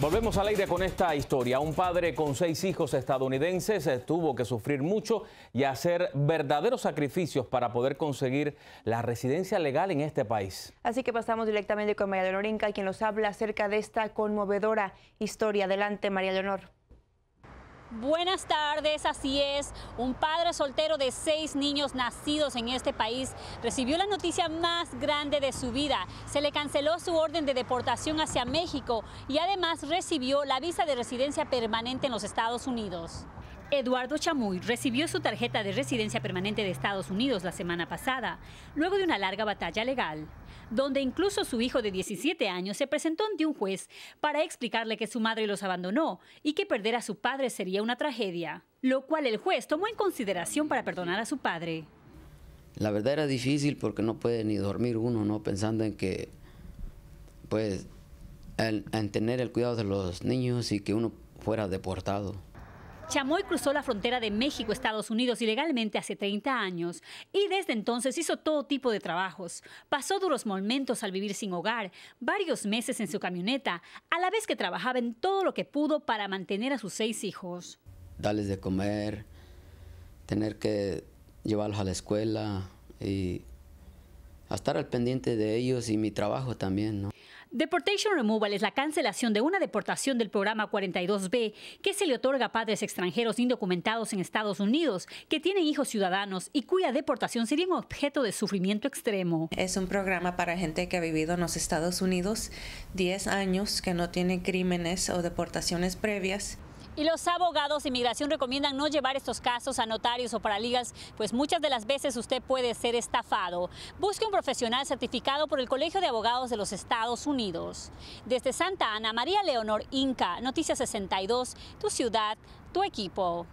Volvemos al aire con esta historia. Un padre con seis hijos estadounidenses eh, tuvo que sufrir mucho y hacer verdaderos sacrificios para poder conseguir la residencia legal en este país. Así que pasamos directamente con María Leonor Inca, quien nos habla acerca de esta conmovedora historia. Adelante, María Leonor. Buenas tardes, así es. Un padre soltero de seis niños nacidos en este país recibió la noticia más grande de su vida. Se le canceló su orden de deportación hacia México y además recibió la visa de residencia permanente en los Estados Unidos. Eduardo Chamuy recibió su tarjeta de residencia permanente de Estados Unidos la semana pasada, luego de una larga batalla legal, donde incluso su hijo de 17 años se presentó ante un juez para explicarle que su madre los abandonó y que perder a su padre sería una tragedia, lo cual el juez tomó en consideración para perdonar a su padre. La verdad era difícil porque no puede ni dormir uno, ¿no? Pensando en que, pues, en, en tener el cuidado de los niños y que uno fuera deportado. Chamoy cruzó la frontera de México, Estados Unidos ilegalmente hace 30 años y desde entonces hizo todo tipo de trabajos. Pasó duros momentos al vivir sin hogar, varios meses en su camioneta, a la vez que trabajaba en todo lo que pudo para mantener a sus seis hijos. Darles de comer, tener que llevarlos a la escuela y a estar al pendiente de ellos y mi trabajo también, Deportation Removal es la cancelación de una deportación del programa 42B que se le otorga a padres extranjeros indocumentados en Estados Unidos que tienen hijos ciudadanos y cuya deportación sería un objeto de sufrimiento extremo. Es un programa para gente que ha vivido en los Estados Unidos 10 años, que no tiene crímenes o deportaciones previas. Y los abogados de inmigración recomiendan no llevar estos casos a notarios o paraligas, pues muchas de las veces usted puede ser estafado. Busque un profesional certificado por el Colegio de Abogados de los Estados Unidos. Desde Santa Ana, María Leonor Inca, Noticias 62, tu ciudad, tu equipo.